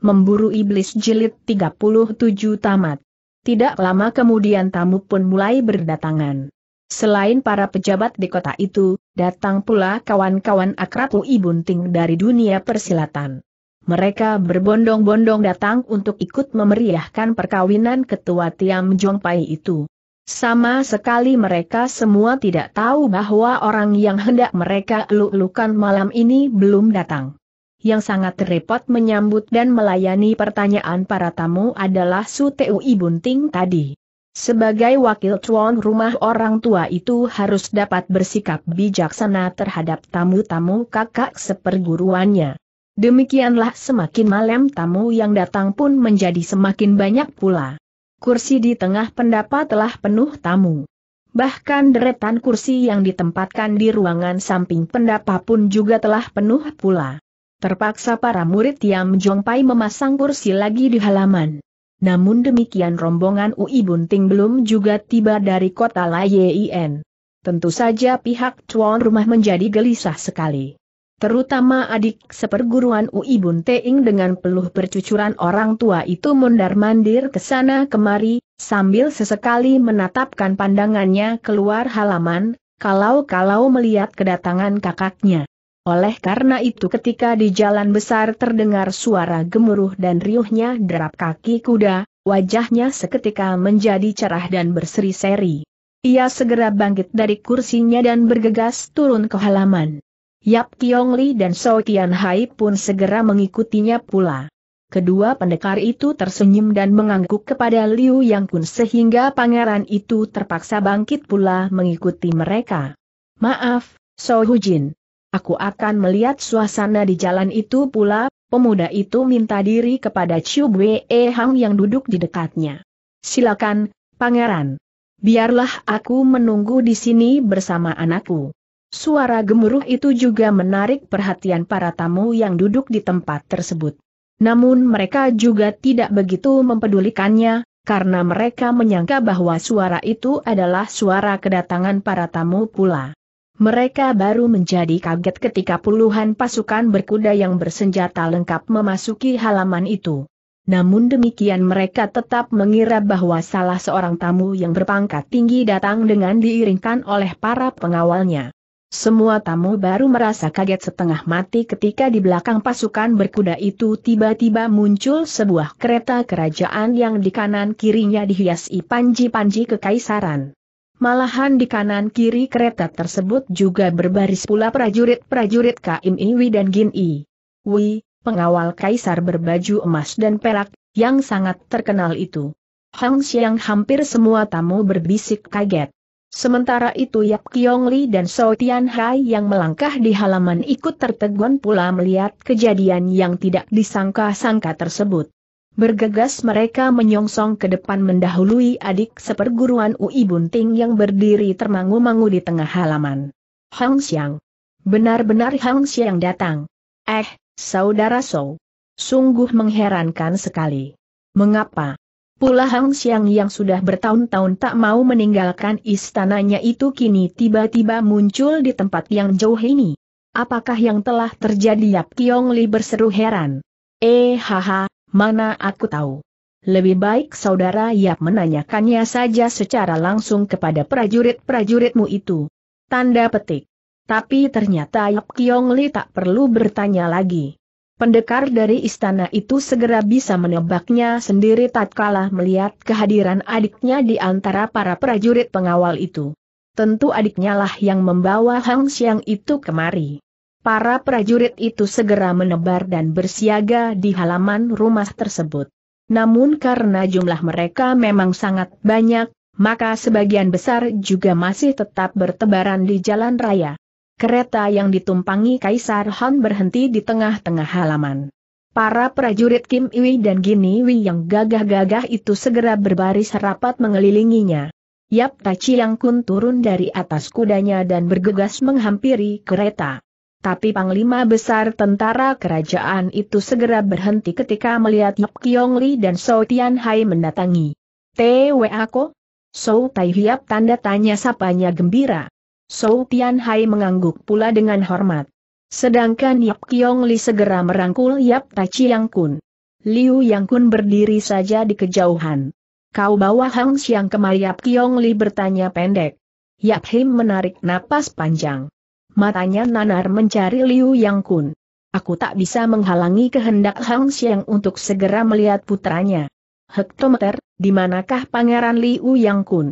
Memburu Iblis Jilid 37 Tamat. Tidak lama kemudian tamu pun mulai berdatangan. Selain para pejabat di kota itu, datang pula kawan-kawan akrab Ui Bunting dari dunia persilatan. Mereka berbondong-bondong datang untuk ikut memeriahkan perkawinan ketua Tiam Jong Jongpai itu. Sama sekali mereka semua tidak tahu bahwa orang yang hendak mereka eluk malam ini belum datang yang sangat repot menyambut dan melayani pertanyaan para tamu adalah Su Teu Ibunting tadi. Sebagai wakil tuan rumah orang tua itu harus dapat bersikap bijaksana terhadap tamu-tamu kakak seperguruannya. Demikianlah semakin malam tamu yang datang pun menjadi semakin banyak pula. Kursi di tengah pendapat telah penuh tamu. Bahkan deretan kursi yang ditempatkan di ruangan samping pendapa pun juga telah penuh pula. Terpaksa para murid yang Pai memasang kursi lagi di halaman. Namun demikian rombongan UI Bunting belum juga tiba dari kota Layein. Tentu saja pihak tuan rumah menjadi gelisah sekali terutama adik seperguruan UI Bunting dengan peluh percucuran orang tua itu mondar-mandir ke sana kemari, sambil sesekali menatapkan pandangannya keluar halaman, kalau-kalau melihat kedatangan kakaknya. Oleh karena itu ketika di jalan besar terdengar suara gemuruh dan riuhnya derap kaki kuda, wajahnya seketika menjadi cerah dan berseri-seri. Ia segera bangkit dari kursinya dan bergegas turun ke halaman. Yap Li dan So Tian Hai pun segera mengikutinya pula. Kedua pendekar itu tersenyum dan mengangguk kepada Liu Yang Kun sehingga pangeran itu terpaksa bangkit pula mengikuti mereka. Maaf, So Jin aku akan melihat suasana di jalan itu pula, pemuda itu minta diri kepada Chiu Bwe Hang yang duduk di dekatnya. Silakan, pangeran. Biarlah aku menunggu di sini bersama anakku. Suara gemuruh itu juga menarik perhatian para tamu yang duduk di tempat tersebut. Namun mereka juga tidak begitu mempedulikannya, karena mereka menyangka bahwa suara itu adalah suara kedatangan para tamu pula. Mereka baru menjadi kaget ketika puluhan pasukan berkuda yang bersenjata lengkap memasuki halaman itu. Namun demikian mereka tetap mengira bahwa salah seorang tamu yang berpangkat tinggi datang dengan diiringkan oleh para pengawalnya. Semua tamu baru merasa kaget setengah mati ketika di belakang pasukan berkuda itu tiba-tiba muncul sebuah kereta kerajaan yang di kanan kirinya dihiasi panji-panji kekaisaran. Malahan di kanan kiri kereta tersebut juga berbaris pula prajurit-prajurit Kim Iwi dan Gin I. Wi, pengawal kaisar berbaju emas dan perak, yang sangat terkenal itu. Hang Xiang hampir semua tamu berbisik kaget. Sementara itu Yap Kiong Li dan So Tian Hai yang melangkah di halaman ikut tertegun pula melihat kejadian yang tidak disangka-sangka tersebut. Bergegas mereka menyongsong ke depan mendahului adik seperguruan Ui Bunting yang berdiri termangu-mangu di tengah halaman. Hang Xiang. Benar-benar Hang Xiang datang. Eh, saudara So, Sungguh mengherankan sekali. Mengapa? Pula Hang Xiang yang sudah bertahun-tahun tak mau meninggalkan istananya itu kini tiba-tiba muncul di tempat yang jauh ini. Apakah yang telah terjadi Yap Kiong Li berseru heran. Eh haha, Mana aku tahu. Lebih baik saudara Yap menanyakannya saja secara langsung kepada prajurit-prajuritmu itu. Tanda petik. Tapi ternyata Yap Kiong Li tak perlu bertanya lagi. Pendekar dari istana itu segera bisa menebaknya sendiri tatkala melihat kehadiran adiknya di antara para prajurit pengawal itu. Tentu adiknya lah yang membawa Hang Xiang itu kemari. Para prajurit itu segera menebar dan bersiaga di halaman rumah tersebut. Namun karena jumlah mereka memang sangat banyak, maka sebagian besar juga masih tetap bertebaran di jalan raya. Kereta yang ditumpangi Kaisar Han berhenti di tengah-tengah halaman. Para prajurit Kim Iwi dan Gini Wi yang gagah-gagah itu segera berbaris rapat mengelilinginya. Yap Tachi yang kun turun dari atas kudanya dan bergegas menghampiri kereta. Tapi Panglima Besar Tentara Kerajaan itu segera berhenti ketika melihat Yap Kiong Li dan Sou Tian Hai mendatangi. T.W.A. aku? Sou Tai Hiap tanda tanya sapanya gembira. Sou Tian Hai mengangguk pula dengan hormat. Sedangkan Yap Kiong Li segera merangkul Yap Tachi Chiang Kun. Liu Yang Kun berdiri saja di kejauhan. Kau bawa Hang Siang kemari Yap Kiong Li bertanya pendek. Yap Him menarik napas panjang. Matanya nanar mencari Liu Yang Kun. Aku tak bisa menghalangi kehendak Hang Xiang untuk segera melihat putranya. Hektometer, di manakah Pangeran Liu Yang Kun?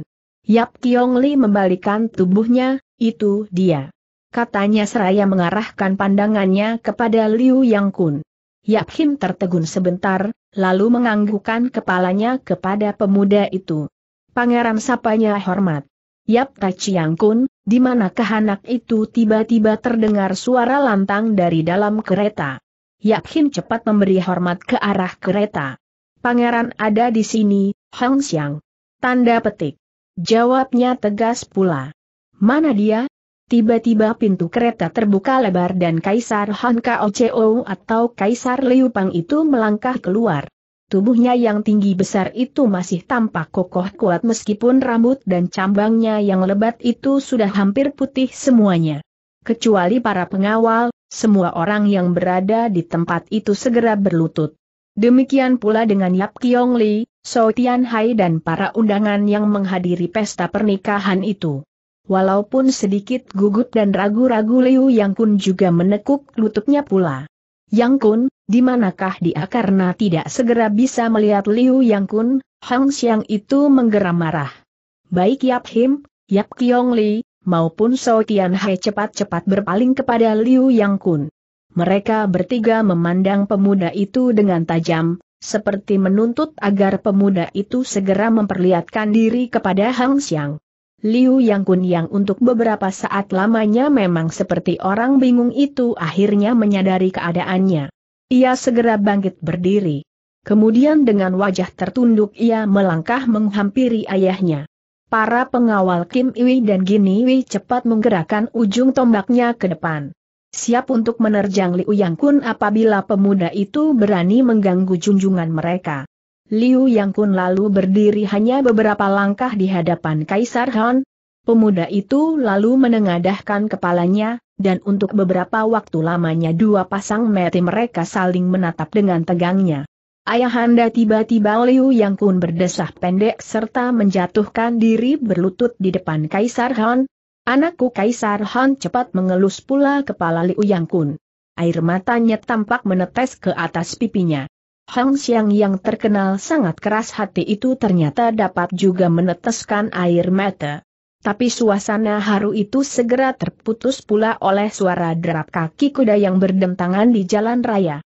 Yap Kiong Li membalikan tubuhnya, itu dia. Katanya seraya mengarahkan pandangannya kepada Liu Yang Kun. Yap Kim tertegun sebentar, lalu menganggukkan kepalanya kepada pemuda itu. Pangeran sapanya hormat. Yap Ta Chiang Kun, di mana kehanak itu tiba-tiba terdengar suara lantang dari dalam kereta. Yakin cepat memberi hormat ke arah kereta. Pangeran ada di sini, Hong Xiang. Tanda petik. Jawabnya tegas pula. Mana dia? Tiba-tiba pintu kereta terbuka lebar dan Kaisar Han Kao atau Kaisar Liu Pang itu melangkah keluar. Tubuhnya yang tinggi besar itu masih tampak kokoh kuat meskipun rambut dan cambangnya yang lebat itu sudah hampir putih semuanya. Kecuali para pengawal, semua orang yang berada di tempat itu segera berlutut. Demikian pula dengan Yap Kiong Li, So Tian Hai dan para undangan yang menghadiri pesta pernikahan itu. Walaupun sedikit gugut dan ragu-ragu Liu Yang Kun juga menekuk lututnya pula. Yang Kun, di manakah dia karena tidak segera bisa melihat Liu Yang Kun, Hang Xiang itu menggeram marah. Baik Yap Him, Yap Kiong Li, maupun So Tian Hai cepat-cepat berpaling kepada Liu Yang Kun. Mereka bertiga memandang pemuda itu dengan tajam, seperti menuntut agar pemuda itu segera memperlihatkan diri kepada Hang Xiang. Liu Yang Kun yang untuk beberapa saat lamanya memang seperti orang bingung itu akhirnya menyadari keadaannya. Ia segera bangkit berdiri. Kemudian dengan wajah tertunduk ia melangkah menghampiri ayahnya. Para pengawal Kim Iwi dan Gini Iwi cepat menggerakkan ujung tombaknya ke depan. Siap untuk menerjang Liu Yang Kun apabila pemuda itu berani mengganggu junjungan mereka. Liu Yang Kun lalu berdiri hanya beberapa langkah di hadapan Kaisar Han. Pemuda itu lalu menengadahkan kepalanya, dan untuk beberapa waktu lamanya dua pasang mata mereka saling menatap dengan tegangnya. Ayahanda tiba-tiba Liu Yang Kun berdesah pendek serta menjatuhkan diri berlutut di depan Kaisar Han. Anakku Kaisar Han cepat mengelus pula kepala Liu Yang Kun. Air matanya tampak menetes ke atas pipinya. Hang Xiang yang terkenal sangat keras hati itu ternyata dapat juga meneteskan air mata. Tapi suasana haru itu segera terputus pula oleh suara derap kaki kuda yang berdentangan di jalan raya.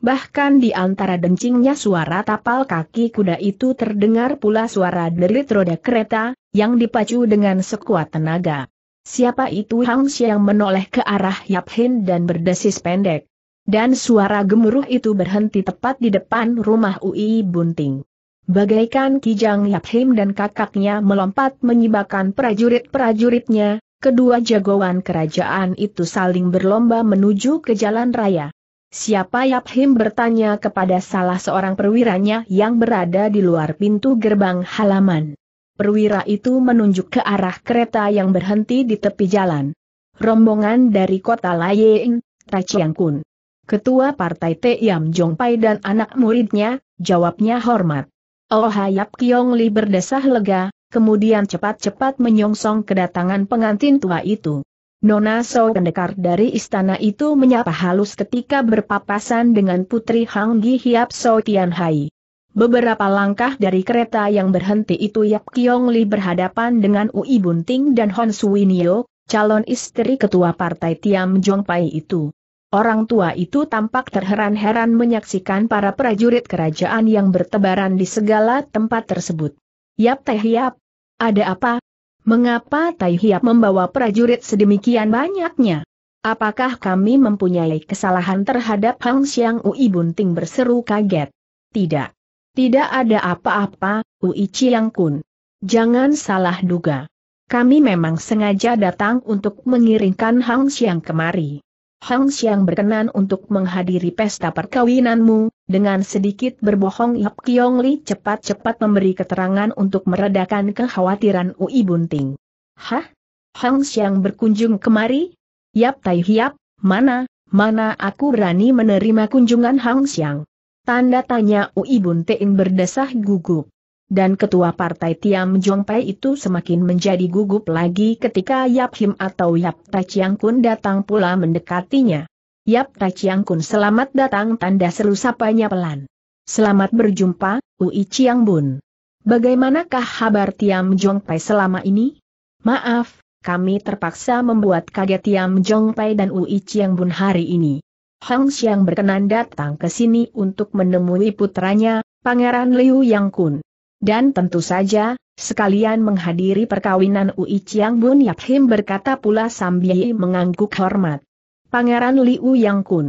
Bahkan di antara dencingnya suara tapal kaki kuda itu terdengar pula suara derit roda kereta, yang dipacu dengan sekuat tenaga. Siapa itu Hang yang menoleh ke arah Yap Hin dan berdesis pendek. Dan suara gemuruh itu berhenti tepat di depan rumah UI Bunting. Bagaikan Kijang Yaphim dan kakaknya melompat menyibakan prajurit-prajuritnya, kedua jagoan kerajaan itu saling berlomba menuju ke jalan raya. Siapa Yaphim bertanya kepada salah seorang perwiranya yang berada di luar pintu gerbang halaman. Perwira itu menunjuk ke arah kereta yang berhenti di tepi jalan. Rombongan dari kota Layeng, Taciang Kun. Ketua Partai Te Yam Pai dan anak muridnya, jawabnya hormat. Oh Hayap Kiong Li berdesah lega, kemudian cepat-cepat menyongsong kedatangan pengantin tua itu. Nona So pendekar dari istana itu menyapa halus ketika berpapasan dengan putri Hang Gi Hiap So Tian Hai. Beberapa langkah dari kereta yang berhenti itu Yap Kiong Li berhadapan dengan Ui Bunting dan Hon Sui Nio, calon istri ketua partai Tiam Jong Pai itu. Orang tua itu tampak terheran-heran menyaksikan para prajurit kerajaan yang bertebaran di segala tempat tersebut. Yap Teh Yap, ada apa? Mengapa Tai Hiap membawa prajurit sedemikian banyaknya? Apakah kami mempunyai kesalahan terhadap Hang Xiang Ui Bunting berseru kaget? Tidak. Tidak ada apa-apa, Ui Chiang Kun. Jangan salah duga. Kami memang sengaja datang untuk mengiringkan Hang Xiang kemari. Hang Xiang berkenan untuk menghadiri pesta perkawinanmu, dengan sedikit berbohong Yap Kiong Li cepat-cepat memberi keterangan untuk meredakan kekhawatiran Ui Bunting. Hah? Hang Xiang berkunjung kemari? Yap Tai Hiap, mana, mana aku berani menerima kunjungan Hang Xiang? Tanda tanya Ui Bunting berdesah gugup dan ketua partai Tiam Jong Pai itu semakin menjadi gugup lagi ketika Yap Him atau Yap Chiang Kun datang pula mendekatinya. Yap Chiang Kun selamat datang tanda seru sapanya pelan. Selamat berjumpa, Ui Chiang Bun. Bagaimanakah kabar Tiam Jong Pai selama ini? Maaf, kami terpaksa membuat kaget Tiam Jong Pai dan Ui Chiang Bun hari ini. Hong Xiang berkenan datang ke sini untuk menemui putranya, Pangeran Liu Yang Kun. Dan tentu saja, sekalian menghadiri perkawinan Ui Chiang Bun Yap Him berkata pula sambil mengangguk hormat. Pangeran Liu Yang Kun.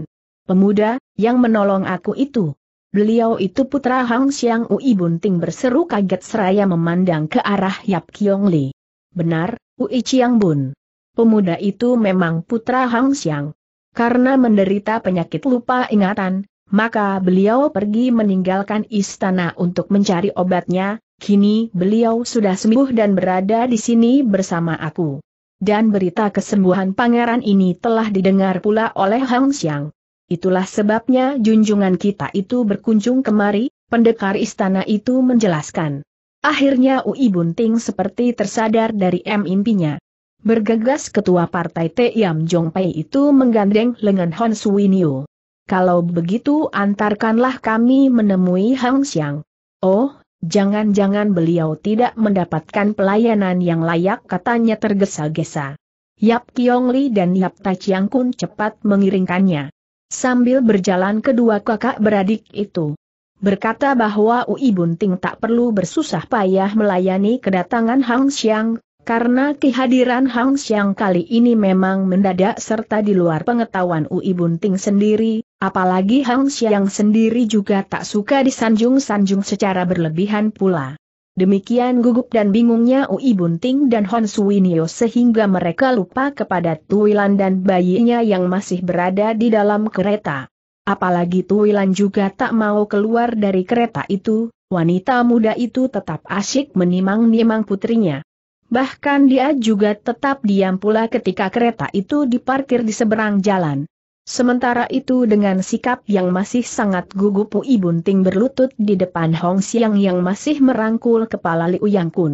Pemuda, yang menolong aku itu. Beliau itu putra Hang Xiang Ui Bunting berseru kaget seraya memandang ke arah Yap Kiong Li. Benar, Ui Chiang Bun. Pemuda itu memang putra Hang Xiang. Karena menderita penyakit lupa ingatan, maka beliau pergi meninggalkan istana untuk mencari obatnya, kini beliau sudah sembuh dan berada di sini bersama aku. Dan berita kesembuhan pangeran ini telah didengar pula oleh Hang Xiang. Itulah sebabnya junjungan kita itu berkunjung kemari, pendekar istana itu menjelaskan. Akhirnya Ui Bunting seperti tersadar dari M impinya. Bergegas ketua partai T. Yam Jong Pei itu menggandeng lengan Hon Suwinyu kalau begitu antarkanlah kami menemui Hang Xiang. Oh, jangan-jangan beliau tidak mendapatkan pelayanan yang layak katanya tergesa-gesa. Yap Kiong Li dan Yap Tachiang Kun cepat mengiringkannya. Sambil berjalan kedua kakak beradik itu. Berkata bahwa Ui Bunting tak perlu bersusah payah melayani kedatangan Hang Xiang, karena kehadiran Hang Xiang kali ini memang mendadak serta di luar pengetahuan Ui Bunting sendiri, Apalagi Hang Xiang sendiri juga tak suka disanjung-sanjung secara berlebihan pula. Demikian gugup dan bingungnya Ui Bunting dan Hon Suwinio sehingga mereka lupa kepada Tuilan dan bayinya yang masih berada di dalam kereta. Apalagi Tuilan juga tak mau keluar dari kereta itu, wanita muda itu tetap asyik menimang-nimang putrinya. Bahkan dia juga tetap diam pula ketika kereta itu diparkir di seberang jalan. Sementara itu dengan sikap yang masih sangat gugup Pui Bunting berlutut di depan Hong Xiang yang masih merangkul kepala Liu Yang Kun.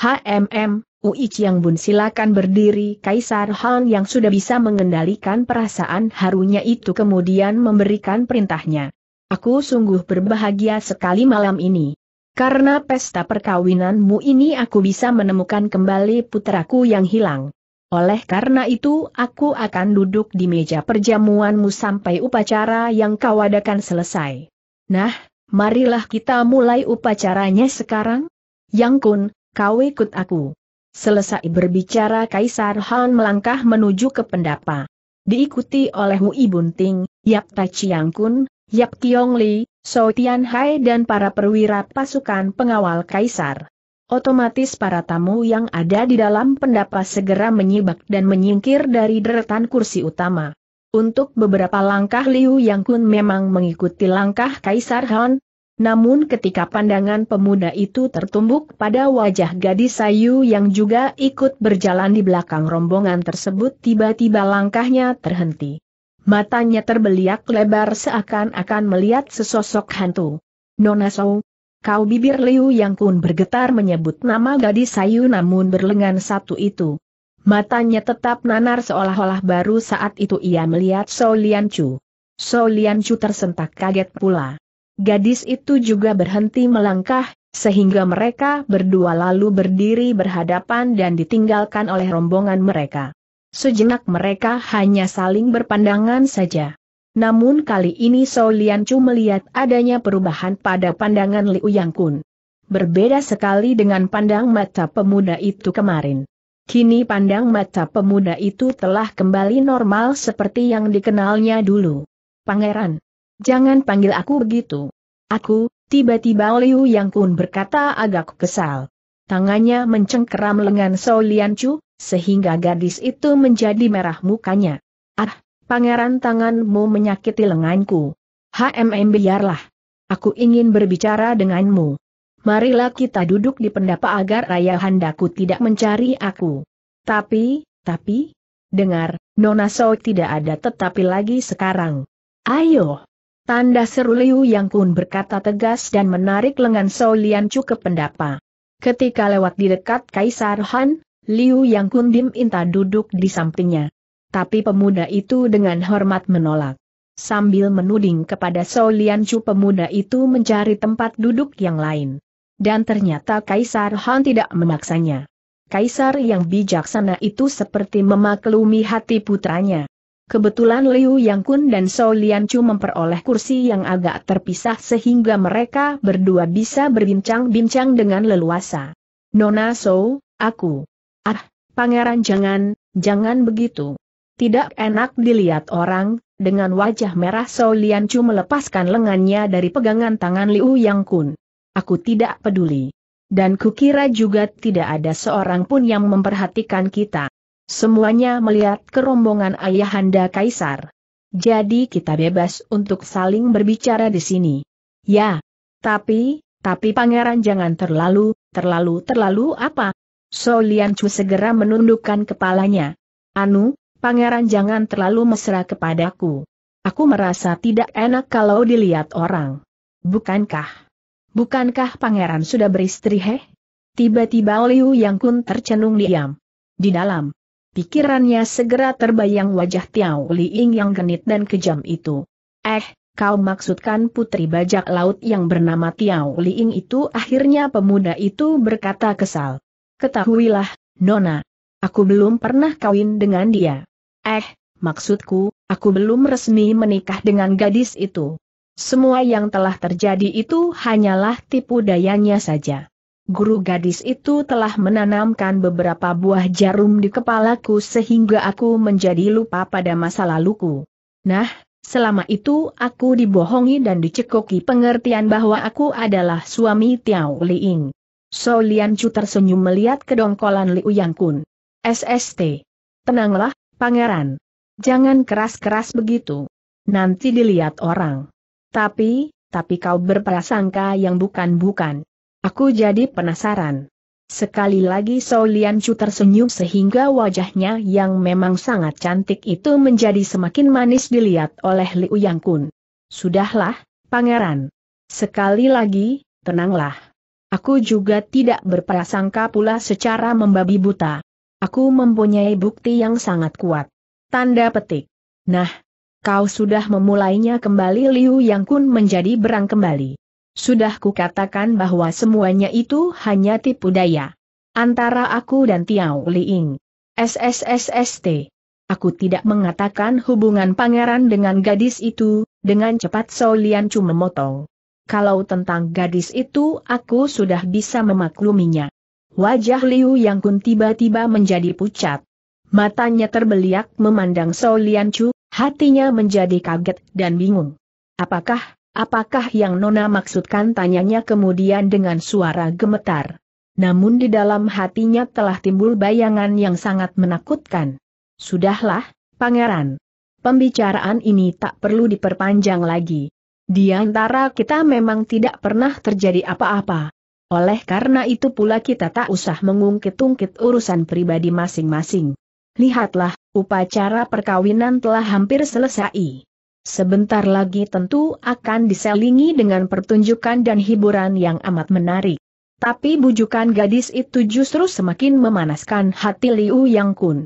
HMM, Ui Chiang Bun silakan berdiri Kaisar Han yang sudah bisa mengendalikan perasaan harunya itu kemudian memberikan perintahnya. Aku sungguh berbahagia sekali malam ini. Karena pesta perkawinanmu ini aku bisa menemukan kembali putraku yang hilang. Oleh karena itu aku akan duduk di meja perjamuanmu sampai upacara yang kau adakan selesai. Nah, marilah kita mulai upacaranya sekarang. Yang kun, kau ikut aku. Selesai berbicara Kaisar Han melangkah menuju ke pendapa. Diikuti oleh Hui Bunting, Yap Tachiang Kun, Yap Kiong Li, So Tian Hai dan para perwira pasukan pengawal Kaisar. Otomatis para tamu yang ada di dalam pendapa segera menyibak dan menyingkir dari deretan kursi utama. Untuk beberapa langkah Liu Yang Kun memang mengikuti langkah Kaisar Han, namun ketika pandangan pemuda itu tertumbuk pada wajah gadis sayu yang juga ikut berjalan di belakang rombongan tersebut tiba-tiba langkahnya terhenti. Matanya terbeliak lebar seakan-akan melihat sesosok hantu. Nona Sou, kau bibir Liu Yang Kun bergetar menyebut nama gadis sayu namun berlengan satu itu. Matanya tetap nanar seolah-olah baru saat itu ia melihat So Lian Chu. So Lian Chu tersentak kaget pula. Gadis itu juga berhenti melangkah, sehingga mereka berdua lalu berdiri berhadapan dan ditinggalkan oleh rombongan mereka. Sejenak mereka hanya saling berpandangan saja. Namun kali ini Lian Chu melihat adanya perubahan pada pandangan Liu Yang Kun. Berbeda sekali dengan pandang mata pemuda itu kemarin. Kini pandang mata pemuda itu telah kembali normal seperti yang dikenalnya dulu. Pangeran, jangan panggil aku begitu. Aku, tiba-tiba Liu Yang Kun berkata agak kesal. Tangannya mencengkeram lengan Lian Chu, sehingga gadis itu menjadi merah mukanya. Ah, Pangeran tanganmu menyakiti lenganku. HMM biarlah. Aku ingin berbicara denganmu. Marilah kita duduk di pendapa agar Raya Handaku tidak mencari aku. Tapi, tapi, dengar, Nona So tidak ada tetapi lagi sekarang. Ayo. Tanda seru Liu Yang Kun berkata tegas dan menarik lengan So Lian Chu ke pendapa. Ketika lewat di dekat Kaisar Han, Liu Yang Kun Dim duduk di sampingnya. Tapi pemuda itu dengan hormat menolak. Sambil menuding kepada Lian Chu pemuda itu mencari tempat duduk yang lain. Dan ternyata Kaisar Han tidak memaksanya. Kaisar yang bijaksana itu seperti memaklumi hati putranya. Kebetulan Liu Yang Kun dan Lian Chu memperoleh kursi yang agak terpisah sehingga mereka berdua bisa berbincang-bincang dengan leluasa. Nona So, aku. Ah, pangeran jangan, jangan begitu. Tidak enak dilihat orang, dengan wajah merah So Lian Chu melepaskan lengannya dari pegangan tangan Liu Yang Kun. Aku tidak peduli. Dan kukira juga tidak ada seorang pun yang memperhatikan kita. Semuanya melihat kerombongan ayahanda kaisar. Jadi kita bebas untuk saling berbicara di sini. Ya. Tapi, tapi pangeran jangan terlalu, terlalu terlalu apa? So Lian Chu segera menundukkan kepalanya. Anu, Pangeran jangan terlalu mesra kepadaku. Aku merasa tidak enak kalau dilihat orang. Bukankah? Bukankah pangeran sudah beristri heh? Tiba-tiba Liu Yang Kun tercenung diam. Di dalam. Pikirannya segera terbayang wajah Tiao Liing yang genit dan kejam itu. Eh, kau maksudkan putri bajak laut yang bernama Tiao Liing itu akhirnya pemuda itu berkata kesal. Ketahuilah, Nona. Aku belum pernah kawin dengan dia. Eh, maksudku, aku belum resmi menikah dengan gadis itu. Semua yang telah terjadi itu hanyalah tipu dayanya saja. Guru gadis itu telah menanamkan beberapa buah jarum di kepalaku sehingga aku menjadi lupa pada masa laluku. Nah, selama itu aku dibohongi dan dicekoki pengertian bahwa aku adalah suami Tiao Liing. So Lian Chu tersenyum melihat kedongkolan Liu Yang Kun. SST. Tenanglah, Pangeran, jangan keras-keras begitu. Nanti dilihat orang. Tapi, tapi kau berprasangka yang bukan-bukan. Aku jadi penasaran. Sekali lagi Solian Chu tersenyum sehingga wajahnya yang memang sangat cantik itu menjadi semakin manis dilihat oleh Liu Yang Kun. Sudahlah, pangeran. Sekali lagi, tenanglah. Aku juga tidak berprasangka pula secara membabi buta. Aku mempunyai bukti yang sangat kuat. Tanda petik. Nah, kau sudah memulainya kembali Liu Yang Kun menjadi berang kembali. Sudah kukatakan bahwa semuanya itu hanya tipu daya. Antara aku dan Tiao Liing. SSSST. Aku tidak mengatakan hubungan pangeran dengan gadis itu, dengan cepat Solian cuma memotong. Kalau tentang gadis itu aku sudah bisa memakluminya. Wajah Liu Yang Kun tiba-tiba menjadi pucat. Matanya terbeliak memandang Sao Lian Chu, hatinya menjadi kaget dan bingung. Apakah, apakah yang Nona maksudkan tanyanya kemudian dengan suara gemetar. Namun di dalam hatinya telah timbul bayangan yang sangat menakutkan. Sudahlah, pangeran. Pembicaraan ini tak perlu diperpanjang lagi. Di antara kita memang tidak pernah terjadi apa-apa. Oleh karena itu pula kita tak usah mengungkit-ungkit urusan pribadi masing-masing. Lihatlah, upacara perkawinan telah hampir selesai. Sebentar lagi tentu akan diselingi dengan pertunjukan dan hiburan yang amat menarik. Tapi bujukan gadis itu justru semakin memanaskan hati Liu Yang Kun.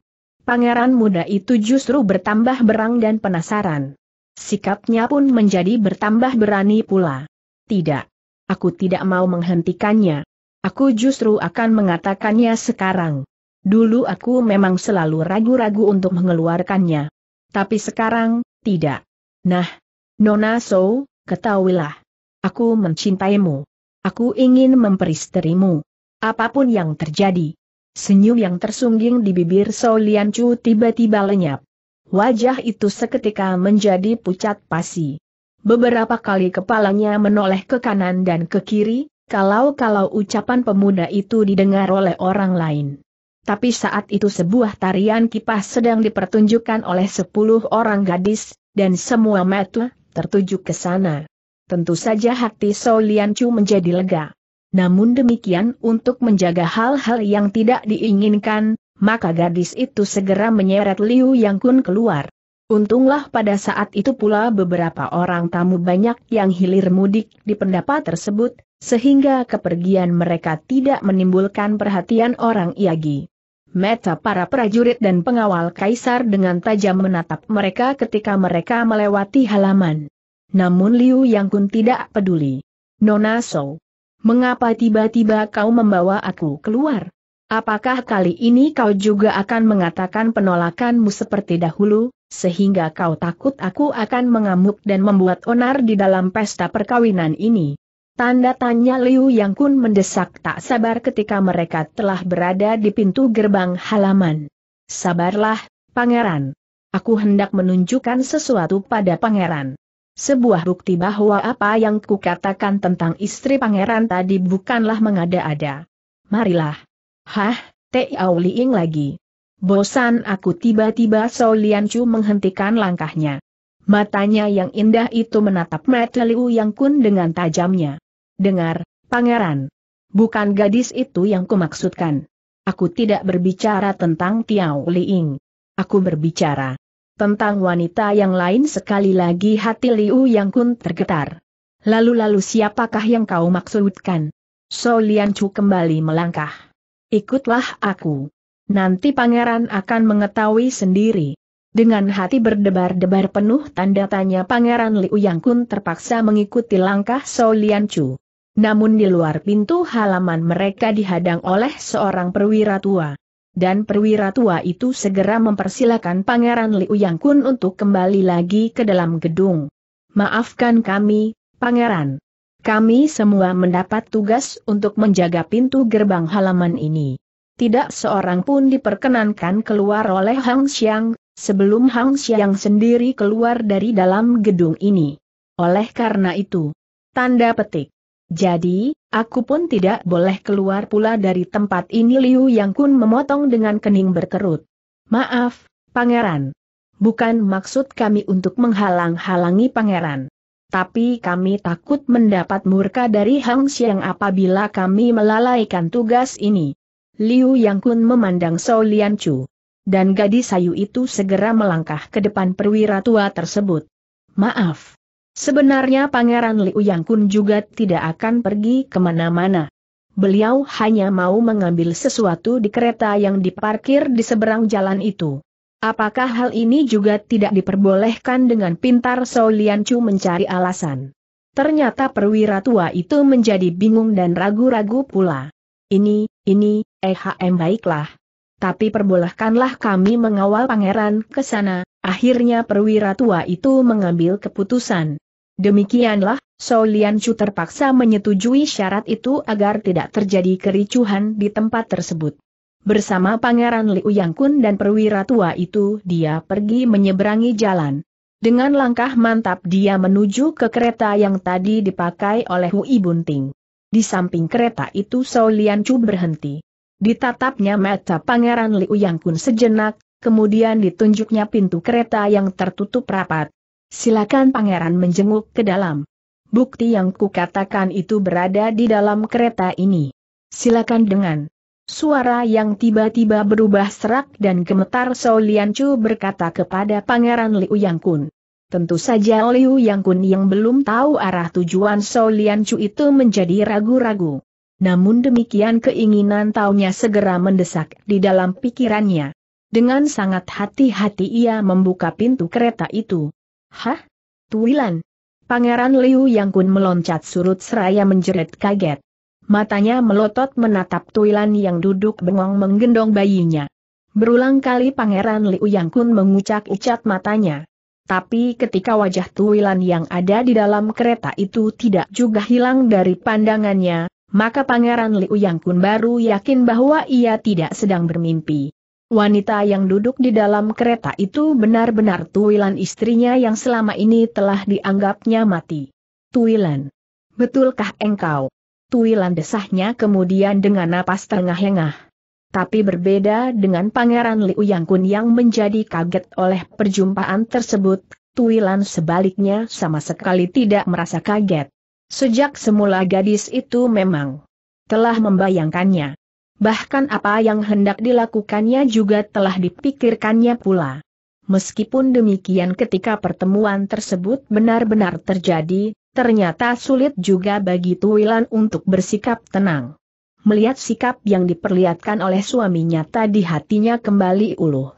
Pangeran muda itu justru bertambah berang dan penasaran. Sikapnya pun menjadi bertambah berani pula. Tidak, Aku tidak mau menghentikannya. Aku justru akan mengatakannya sekarang. Dulu aku memang selalu ragu-ragu untuk mengeluarkannya. Tapi sekarang, tidak. Nah, Nona So, ketahuilah. Aku mencintaimu. Aku ingin memperisterimu. Apapun yang terjadi. Senyum yang tersungging di bibir So Lian tiba-tiba lenyap. Wajah itu seketika menjadi pucat pasi. Beberapa kali kepalanya menoleh ke kanan dan ke kiri, kalau-kalau ucapan pemuda itu didengar oleh orang lain. Tapi saat itu sebuah tarian kipas sedang dipertunjukkan oleh sepuluh orang gadis, dan semua mata tertuju ke sana. Tentu saja hati Solian Chu menjadi lega. Namun demikian untuk menjaga hal-hal yang tidak diinginkan, maka gadis itu segera menyeret Liu Yang Kun keluar. Untunglah pada saat itu pula beberapa orang tamu banyak yang hilir mudik di pendapat tersebut, sehingga kepergian mereka tidak menimbulkan perhatian orang Iagi. Meta para prajurit dan pengawal kaisar dengan tajam menatap mereka ketika mereka melewati halaman. Namun Liu Yang Kun tidak peduli. Nona So, mengapa tiba-tiba kau membawa aku keluar? Apakah kali ini kau juga akan mengatakan penolakanmu seperti dahulu? sehingga kau takut aku akan mengamuk dan membuat onar di dalam pesta perkawinan ini. Tanda tanya Liu Yang Kun mendesak tak sabar ketika mereka telah berada di pintu gerbang halaman. Sabarlah, pangeran. Aku hendak menunjukkan sesuatu pada pangeran. Sebuah bukti bahwa apa yang kukatakan tentang istri pangeran tadi bukanlah mengada-ada. Marilah. Hah, Tei Auliing lagi. Bosan aku tiba-tiba Sao Chu menghentikan langkahnya. Matanya yang indah itu menatap mata Liu Yang Kun dengan tajamnya. Dengar, pangeran. Bukan gadis itu yang kumaksudkan. Aku tidak berbicara tentang Tiao Liing. Aku berbicara tentang wanita yang lain sekali lagi hati Liu Yang Kun tergetar. Lalu-lalu siapakah yang kau maksudkan? So Lian Chu kembali melangkah. Ikutlah aku. Nanti pangeran akan mengetahui sendiri. Dengan hati berdebar-debar penuh tanda tanya pangeran Liu Yang Kun terpaksa mengikuti langkah Sou Lian Chu. Namun di luar pintu halaman mereka dihadang oleh seorang perwira tua. Dan perwira tua itu segera mempersilahkan pangeran Liu Yang Kun untuk kembali lagi ke dalam gedung. Maafkan kami, pangeran. Kami semua mendapat tugas untuk menjaga pintu gerbang halaman ini tidak seorang pun diperkenankan keluar oleh Hang Xiang, sebelum Hang Xiang sendiri keluar dari dalam gedung ini. Oleh karena itu, tanda petik. Jadi, aku pun tidak boleh keluar pula dari tempat ini Liu Yang Kun memotong dengan kening berkerut. Maaf, pangeran. Bukan maksud kami untuk menghalang-halangi pangeran. Tapi kami takut mendapat murka dari Hang Xiang apabila kami melalaikan tugas ini. Liu Yang Kun memandang Sou Lian Chu. Dan gadis sayu itu segera melangkah ke depan perwira tua tersebut. Maaf. Sebenarnya Pangeran Liu Yang Kun juga tidak akan pergi kemana-mana. Beliau hanya mau mengambil sesuatu di kereta yang diparkir di seberang jalan itu. Apakah hal ini juga tidak diperbolehkan dengan pintar Sou Lian Chu mencari alasan? Ternyata perwira tua itu menjadi bingung dan ragu-ragu pula. Ini, ini, EHM baiklah. Tapi perbolehkanlah kami mengawal pangeran ke sana, akhirnya perwira tua itu mengambil keputusan. Demikianlah, Solian Chu terpaksa menyetujui syarat itu agar tidak terjadi kericuhan di tempat tersebut. Bersama Pangeran Liu Yangkun dan perwira tua itu dia pergi menyeberangi jalan. Dengan langkah mantap dia menuju ke kereta yang tadi dipakai oleh Hui Bunting. Di samping kereta itu Sao Lian Chu berhenti. Ditatapnya mata Pangeran Liu Yang Kun sejenak, kemudian ditunjuknya pintu kereta yang tertutup rapat. Silakan Pangeran menjenguk ke dalam. Bukti yang kukatakan itu berada di dalam kereta ini. Silakan dengan. Suara yang tiba-tiba berubah serak dan gemetar Sao Lian Chu berkata kepada Pangeran Liu Yang Kun. Tentu saja Liu Yang Kun yang belum tahu arah tujuan So Lian Chu itu menjadi ragu-ragu. Namun demikian keinginan taunya segera mendesak di dalam pikirannya. Dengan sangat hati-hati ia membuka pintu kereta itu. Hah? Tuilan? Pangeran Liu Yang Kun meloncat surut seraya menjerit kaget. Matanya melotot menatap Tuilan yang duduk bengong menggendong bayinya. Berulang kali Pangeran Liu Yang Kun mengucak ucat matanya. Tapi ketika wajah Tuilan yang ada di dalam kereta itu tidak juga hilang dari pandangannya, maka Pangeran Liu Yang Kun baru yakin bahwa ia tidak sedang bermimpi. Wanita yang duduk di dalam kereta itu benar-benar Tuilan istrinya yang selama ini telah dianggapnya mati. Tuilan. Betulkah engkau? Tuilan desahnya kemudian dengan napas tengah engah tapi berbeda dengan Pangeran Liu Yang Kun yang menjadi kaget oleh perjumpaan tersebut, Tuilan sebaliknya sama sekali tidak merasa kaget. Sejak semula gadis itu memang telah membayangkannya. Bahkan apa yang hendak dilakukannya juga telah dipikirkannya pula. Meskipun demikian ketika pertemuan tersebut benar-benar terjadi, ternyata sulit juga bagi Tuilan untuk bersikap tenang melihat sikap yang diperlihatkan oleh suaminya tadi hatinya kembali uluh.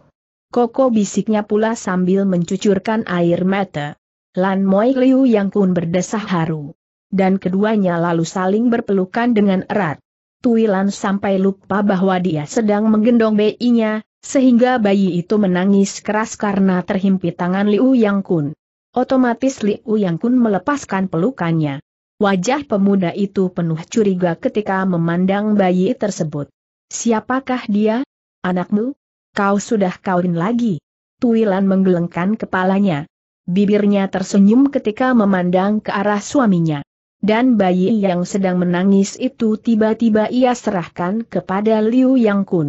Koko bisiknya pula sambil mencucurkan air mata. Lan Moi Liu yang kun berdesah haru. Dan keduanya lalu saling berpelukan dengan erat. Tui Lan sampai lupa bahwa dia sedang menggendong bayinya, sehingga bayi itu menangis keras karena terhimpit tangan Liu Yang Kun. Otomatis Liu Yang Kun melepaskan pelukannya. Wajah pemuda itu penuh curiga ketika memandang bayi tersebut. Siapakah dia? Anakmu? Kau sudah kawin lagi. Tuilan menggelengkan kepalanya. Bibirnya tersenyum ketika memandang ke arah suaminya. Dan bayi yang sedang menangis itu tiba-tiba ia serahkan kepada Liu Yang Kun.